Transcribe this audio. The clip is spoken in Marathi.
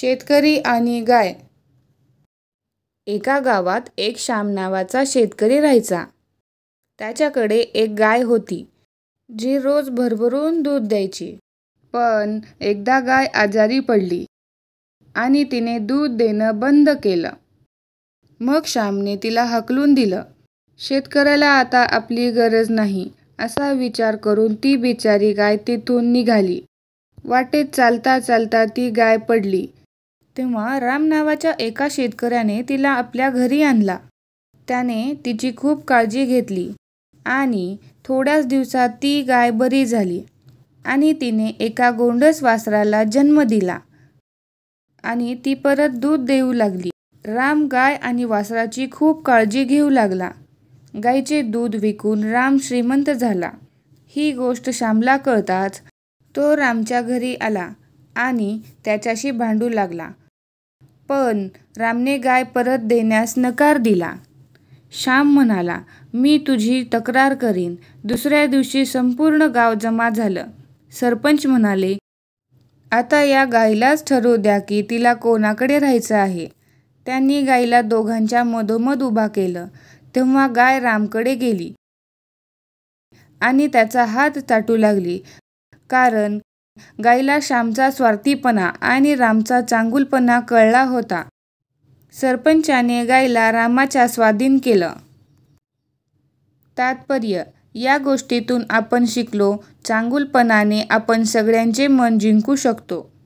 शेतकरी आणि गाय एका गावात एक श्याम नावाचा शेतकरी राहायचा त्याच्याकडे एक गाय होती जी रोज भरभरून दूध द्यायची पण एकदा गाय आजारी पडली आणि तिने दूध देणं बंद केलं मग श्यामने तिला हकलून दिलं शेतकऱ्याला आता आपली गरज नाही असा विचार करून ती बिचारी गाय तिथून निघाली वाटेत चालता चालता ती गाय पडली तेव्हा राम नावाच्या एका शेतकऱ्याने तिला आपल्या घरी आणला त्याने तिची खूप काळजी घेतली आणि थोड्याच दिवसात ती गाय बरी झाली आणि तिने एका गोंडस वासराला जन्म दिला आणि ती परत दूध देऊ लागली राम गाय आणि वासराची खूप काळजी घेऊ लागला गायचे दूध विकून राम श्रीमंत झाला ही गोष्ट श्यामला कळताच तो रामच्या घरी आला आणि त्याच्याशी भांडू लागला पण रामने गाय परत देण्यास नकार दिला श्याम म्हणाला मी तुझी तक्रार करीन दुसऱ्या दिवशी संपूर्ण गाव जमा झालं सरपंच म्हणाले आता या गायीलाच ठरवू द्या की तिला कोणाकडे राहायचं आहे त्यांनी गायीला दोघांच्या मधोमध उभा केलं तेव्हा गाय रामकडे गेली आणि त्याचा हात चाटू लागली कारण गाईला श्यामचा स्वार्थीपणा आणि रामचा चांगुलपणा कळला होता. सरपंचाने गाईला रामाच्या स्वाधीन केलं. तात्पर्य या गोष्टीतून आपण शिकलो, चांगुलपणाने आपण सगळ्यांचे मन जिंकू शकतो.